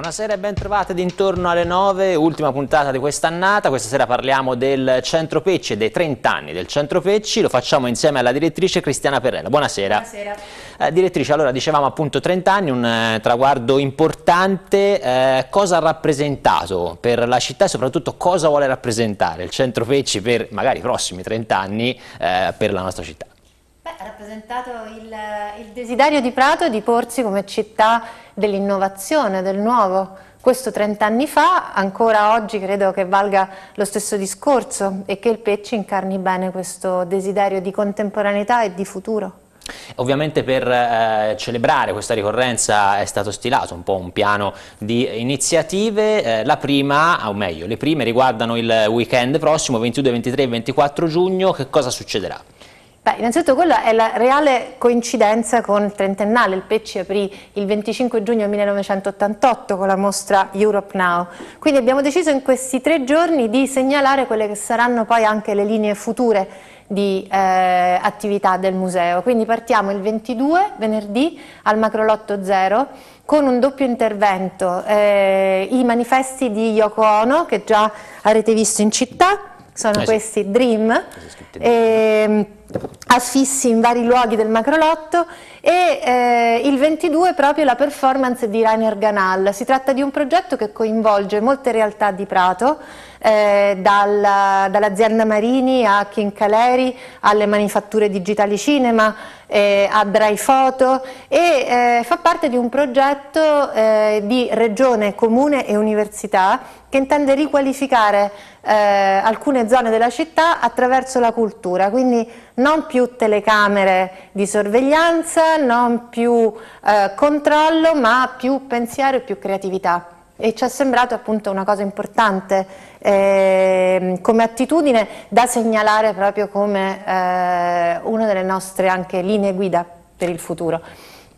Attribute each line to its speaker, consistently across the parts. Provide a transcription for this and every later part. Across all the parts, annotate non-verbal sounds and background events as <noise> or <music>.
Speaker 1: Buonasera e bentrovate intorno alle 9, ultima puntata di quest'annata. Questa sera parliamo del Centro Pecci e dei 30 anni del Centro Pecci. Lo facciamo insieme alla direttrice Cristiana Perrella. Buonasera. Buonasera. Eh, direttrice, allora dicevamo appunto 30 anni, un eh, traguardo importante. Eh, cosa ha rappresentato per la città e soprattutto cosa vuole rappresentare il Centro Pecci per magari i prossimi 30 anni eh, per la nostra città? rappresentato
Speaker 2: il, il desiderio di Prato di porsi come città dell'innovazione, del nuovo. Questo 30 anni fa, ancora oggi credo che valga lo stesso discorso e che il Pecci incarni bene questo desiderio di contemporaneità e di futuro.
Speaker 1: Ovviamente per eh, celebrare questa ricorrenza è stato stilato un po' un piano di iniziative, eh, la prima, o meglio, le prime riguardano il weekend prossimo 22, 23 e 24 giugno, che cosa succederà?
Speaker 2: Beh, innanzitutto quella è la reale coincidenza con il trentennale. Il Pecci aprì il 25 giugno 1988 con la mostra Europe Now. Quindi abbiamo deciso in questi tre giorni di segnalare quelle che saranno poi anche le linee future di eh, attività del museo. Quindi partiamo il 22, venerdì, al Macrolotto Zero, con un doppio intervento, eh, i manifesti di Yoko Ono, che già avrete visto in città, sono eh questi sì. Dream, eh, affissi in vari luoghi del macrolotto e eh, il 22 proprio la performance di Rainer Ganal. Si tratta di un progetto che coinvolge molte realtà di Prato, eh, dall'azienda Marini a King Caleri, alle manifatture digitali cinema, eh, a Dry Photo e eh, fa parte di un progetto eh, di regione, comune e università che intende riqualificare eh, alcune zone della città attraverso la cultura, Quindi, non più telecamere di sorveglianza, non più eh, controllo, ma più pensiero e più creatività. E ci è sembrato appunto una cosa importante eh, come attitudine da segnalare proprio come eh, una delle nostre anche linee guida per il futuro.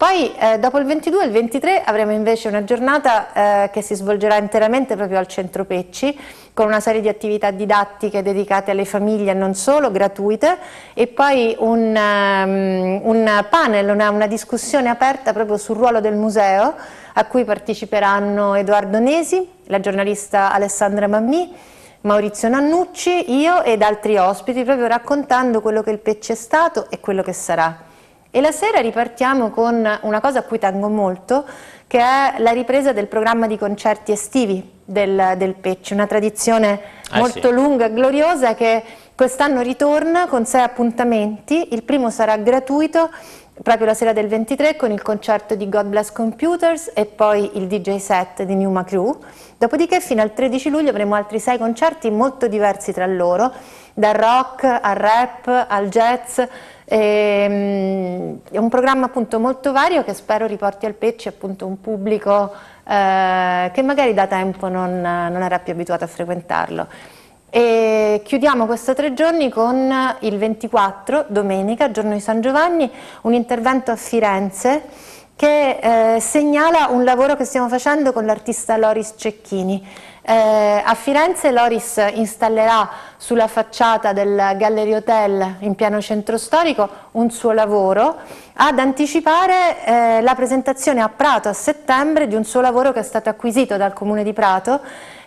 Speaker 2: Poi eh, dopo il 22 e il 23 avremo invece una giornata eh, che si svolgerà interamente proprio al centro Pecci con una serie di attività didattiche dedicate alle famiglie e non solo, gratuite e poi un, um, un panel, una, una discussione aperta proprio sul ruolo del museo a cui parteciperanno Edoardo Nesi, la giornalista Alessandra Mammì, Maurizio Nannucci, io ed altri ospiti, proprio raccontando quello che il Pecci è stato e quello che sarà. E la sera ripartiamo con una cosa a cui tengo molto, che è la ripresa del programma di concerti estivi del, del Pecci, una tradizione ah, molto sì. lunga e gloriosa che quest'anno ritorna con sei appuntamenti, il primo sarà gratuito proprio la sera del 23 con il concerto di God Bless Computers e poi il DJ set di Numa Crew. Dopodiché fino al 13 luglio avremo altri sei concerti molto diversi tra loro, dal rock al rap al jazz, e, ehm, è un programma appunto molto vario che spero riporti al pecci appunto un pubblico eh, che magari da tempo non, non era più abituato a frequentarlo. E chiudiamo questi tre giorni con il 24, domenica, giorno di San Giovanni, un intervento a Firenze che eh, segnala un lavoro che stiamo facendo con l'artista Loris Cecchini. Eh, a Firenze Loris installerà sulla facciata del Gallery Hotel in piano centro storico un suo lavoro ad anticipare eh, la presentazione a Prato a settembre di un suo lavoro che è stato acquisito dal Comune di Prato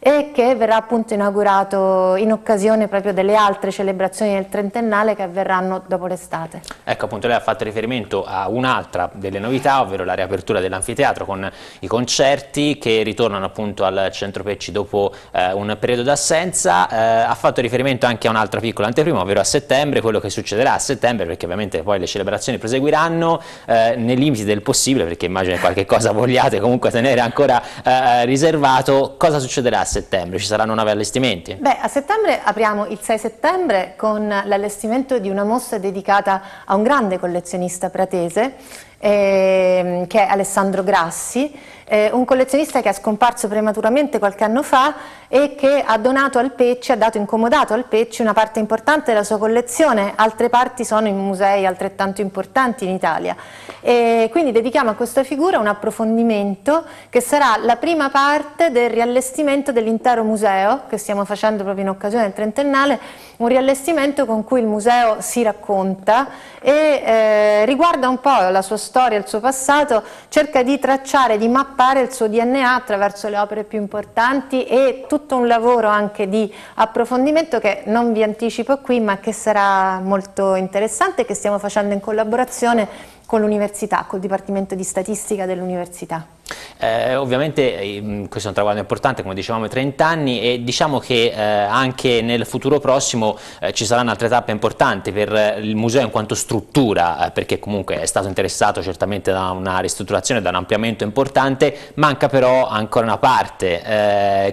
Speaker 2: e che verrà appunto inaugurato in occasione proprio delle altre celebrazioni del trentennale che avverranno dopo l'estate.
Speaker 1: Ecco appunto lei ha fatto riferimento a un'altra delle novità, ovvero la riapertura dell'anfiteatro con i concerti che ritornano appunto al Centro Pecci dopo eh, un periodo d'assenza, eh, ha fatto riferimento anche a un'altra piccola anteprima, ovvero a settembre, quello che succederà a settembre perché ovviamente poi le celebrazioni proseguiranno eh, nei limiti del possibile perché immagino che qualche cosa <laughs> vogliate comunque tenere ancora eh, riservato, cosa succederà a settembre? settembre? Ci saranno nuovi allestimenti?
Speaker 2: Beh, a settembre apriamo il 6 settembre con l'allestimento di una mostra dedicata a un grande collezionista pratese, ehm, che è Alessandro Grassi, eh, un collezionista che è scomparso prematuramente qualche anno fa e che ha donato al Pecci, ha dato incomodato al Pecci una parte importante della sua collezione, altre parti sono in musei altrettanto importanti in Italia. E quindi dedichiamo a questa figura un approfondimento che sarà la prima parte del riallestimento dell'intero museo che stiamo facendo proprio in occasione del trentennale, un riallestimento con cui il museo si racconta e eh, riguarda un po' la sua storia, il suo passato, cerca di tracciare, di mappare mappare il suo DNA attraverso le opere più importanti e tutto un lavoro anche di approfondimento che non vi anticipo qui ma che sarà molto interessante che stiamo facendo in collaborazione con l'università, col Dipartimento di Statistica dell'Università.
Speaker 1: Eh, ovviamente eh, mm, questo è un traguardo importante, come dicevamo, 30 anni e diciamo che eh, anche nel futuro prossimo eh, ci saranno altre tappe importanti per eh, il museo in quanto struttura, perché comunque è stato interessato certamente da una ristrutturazione, da un ampliamento importante, manca però ancora una parte.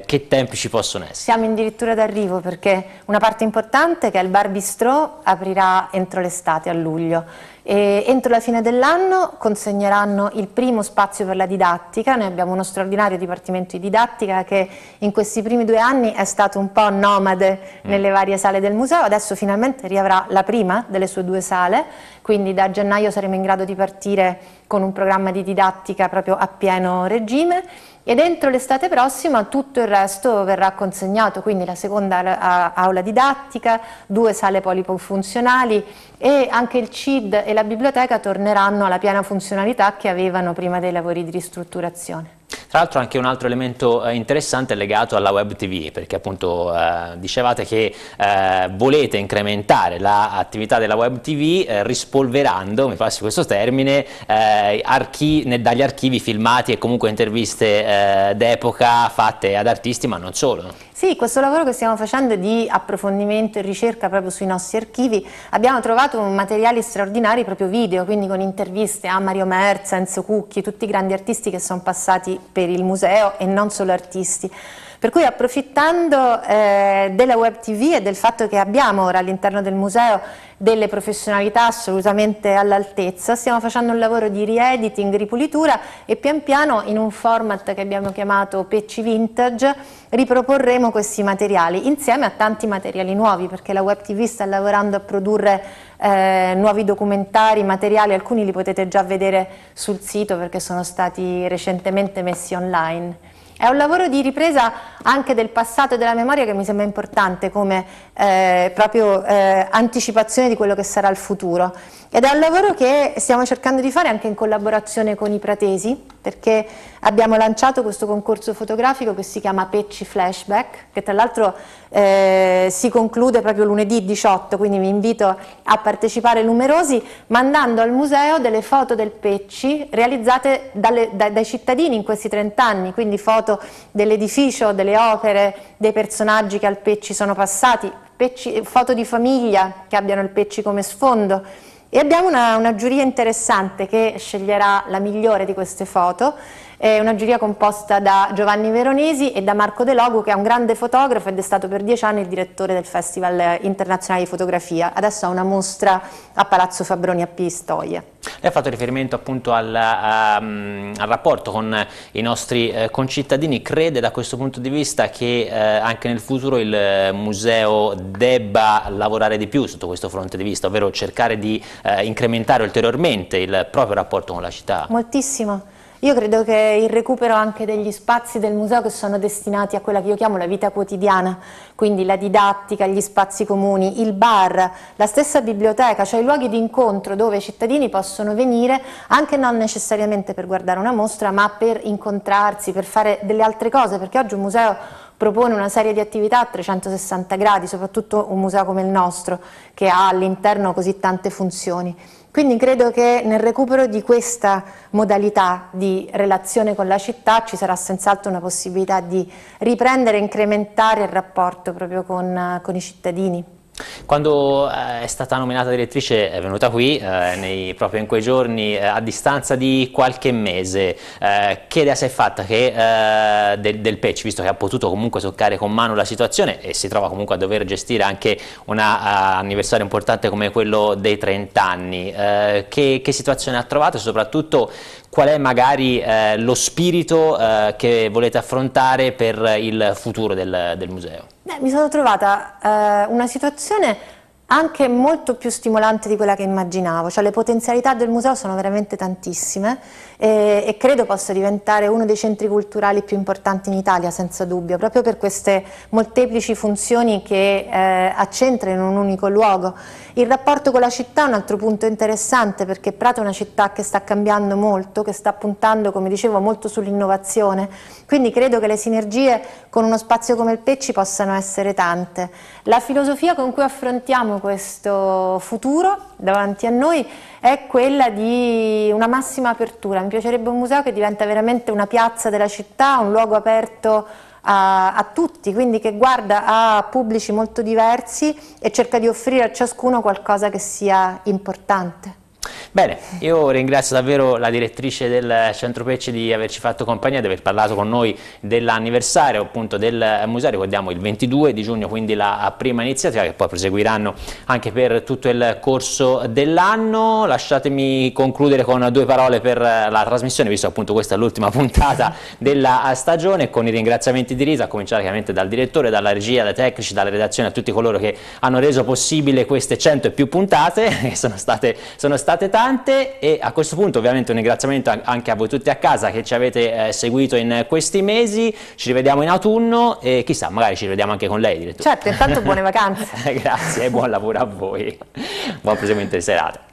Speaker 1: che tempi ci possono essere?
Speaker 2: Siamo addirittura d'arrivo perché una parte importante che è il Barbistro aprirà entro l'estate a luglio e entro la fine dell'anno consegneranno il primo spazio per la didattica, noi abbiamo uno straordinario dipartimento di didattica che in questi primi due anni è stato un po' nomade mm. nelle varie sale del museo, adesso finalmente riavrà la prima delle sue due sale quindi da gennaio saremo in grado di partire con un programma di didattica proprio a pieno regime e dentro l'estate prossima tutto il resto verrà consegnato, quindi la seconda aula didattica, due sale polifunzionali e anche il CID e la biblioteca torneranno alla piena funzionalità che avevano prima dei lavori di ristrutturazione.
Speaker 1: Tra l'altro anche un altro elemento eh, interessante è legato alla web TV, perché appunto eh, dicevate che eh, volete incrementare l'attività della web TV eh, rispolverando, mi passi questo termine, eh, archi, dagli archivi filmati e comunque interviste eh, d'epoca fatte ad artisti, ma non solo.
Speaker 2: Sì, questo lavoro che stiamo facendo di approfondimento e ricerca proprio sui nostri archivi, abbiamo trovato materiali straordinari proprio video, quindi con interviste a Mario Merz, Enzo Cucchi, tutti i grandi artisti che sono passati per il museo e non solo artisti. Per cui approfittando eh, della web tv e del fatto che abbiamo ora all'interno del museo delle professionalità assolutamente all'altezza, stiamo facendo un lavoro di riediting, ripulitura e pian piano in un format che abbiamo chiamato Pecci Vintage riproporremo questi materiali insieme a tanti materiali nuovi perché la web tv sta lavorando a produrre eh, nuovi documentari, materiali, alcuni li potete già vedere sul sito perché sono stati recentemente messi online. È un lavoro di ripresa anche del passato e della memoria che mi sembra importante come eh, proprio eh, anticipazione di quello che sarà il futuro. Ed è un lavoro che stiamo cercando di fare anche in collaborazione con i pratesi, perché abbiamo lanciato questo concorso fotografico che si chiama Pecci Flashback, che tra l'altro eh, si conclude proprio lunedì 18, quindi vi invito a partecipare numerosi, mandando al museo delle foto del Pecci realizzate dalle, da, dai cittadini in questi 30 anni, quindi foto dell'edificio, delle opere, dei personaggi che al Pecci sono passati, pecci, foto di famiglia che abbiano il Pecci come sfondo e abbiamo una, una, giuria interessante che sceglierà la migliore di queste foto, è una giuria composta da Giovanni Veronesi e da Marco De Logo che è un grande fotografo ed è stato per dieci anni il direttore del Festival Internazionale di Fotografia, adesso ha una mostra a Palazzo Fabroni a Pistoia.
Speaker 1: Lei ha fatto riferimento appunto al, a, ehm, al rapporto con i nostri eh, concittadini, crede da questo punto di vista che eh, anche nel futuro il museo debba lavorare di più sotto questo fronte di vista, ovvero cercare di eh, incrementare ulteriormente il proprio rapporto con la città?
Speaker 2: Moltissimo. Io credo che il recupero anche degli spazi del museo che sono destinati a quella che io chiamo la vita quotidiana, quindi la didattica, gli spazi comuni, il bar, la stessa biblioteca, cioè i luoghi di incontro dove i cittadini possono venire anche non necessariamente per guardare una mostra, ma per incontrarsi, per fare delle altre cose, perché oggi un museo propone una serie di attività a 360 gradi, soprattutto un museo come il nostro che ha all'interno così tante funzioni. Quindi credo che nel recupero di questa modalità di relazione con la città ci sarà senz'altro una possibilità di riprendere e incrementare il rapporto proprio con, eh, con i cittadini.
Speaker 1: Quando eh, è stata nominata direttrice è venuta qui eh, nei, proprio in quei giorni eh, a distanza di qualche mese, eh, che idea si è fatta che, del, del patch, visto che ha potuto comunque toccare con mano la situazione e si trova comunque a dover gestire anche un uh, anniversario importante come quello dei 30 anni, che, che, situazione ha trovato e soprattutto qual è magari lo spirito che volete affrontare per il futuro del, del museo?
Speaker 2: Beh, mi sono trovata eh, una situazione anche molto più stimolante di quella che immaginavo, cioè le potenzialità del museo sono veramente tantissime e, e credo possa diventare uno dei centri culturali più importanti in Italia senza dubbio, proprio per queste molteplici funzioni che eh, accentra in un unico luogo. Il rapporto con la città è un altro punto interessante perché Prato è una città che sta cambiando molto, che sta puntando come dicevo molto sull'innovazione, quindi credo che le sinergie con uno spazio come il Pecci possano essere tante. La filosofia con cui affrontiamo questo futuro davanti a noi è quella di una massima apertura. Mi piacerebbe un museo che diventa veramente una piazza della città, un luogo aperto a, a, tutti, quindi che guarda a pubblici molto diversi e cerca di offrire a ciascuno qualcosa che sia importante. Bene,
Speaker 1: io ringrazio davvero la direttrice del Centro Pecci di averci fatto compagnia, di aver parlato con noi dell'anniversario appunto del museo, ricordiamo il 22 di giugno, quindi la prima iniziativa che poi proseguiranno anche per tutto il corso dell'anno. Lasciatemi concludere con due parole per la trasmissione, visto appunto questa è l'ultima puntata della stagione, con i ringraziamenti di Risa, a cominciare chiaramente dal direttore, dalla regia, dai tecnici, dalla redazione, a tutti coloro che hanno reso possibile queste 100 e più puntate, <laughs> che sono state, sono state tante importante e a questo punto ovviamente un ringraziamento anche a voi tutti a casa che ci avete eh, seguito in questi mesi, ci rivediamo in autunno e chissà magari ci rivediamo anche con lei direttore. Certo, intanto buone
Speaker 2: <laughs> vacanze.
Speaker 1: Grazie e buon lavoro a voi, buon proseguimento di serata.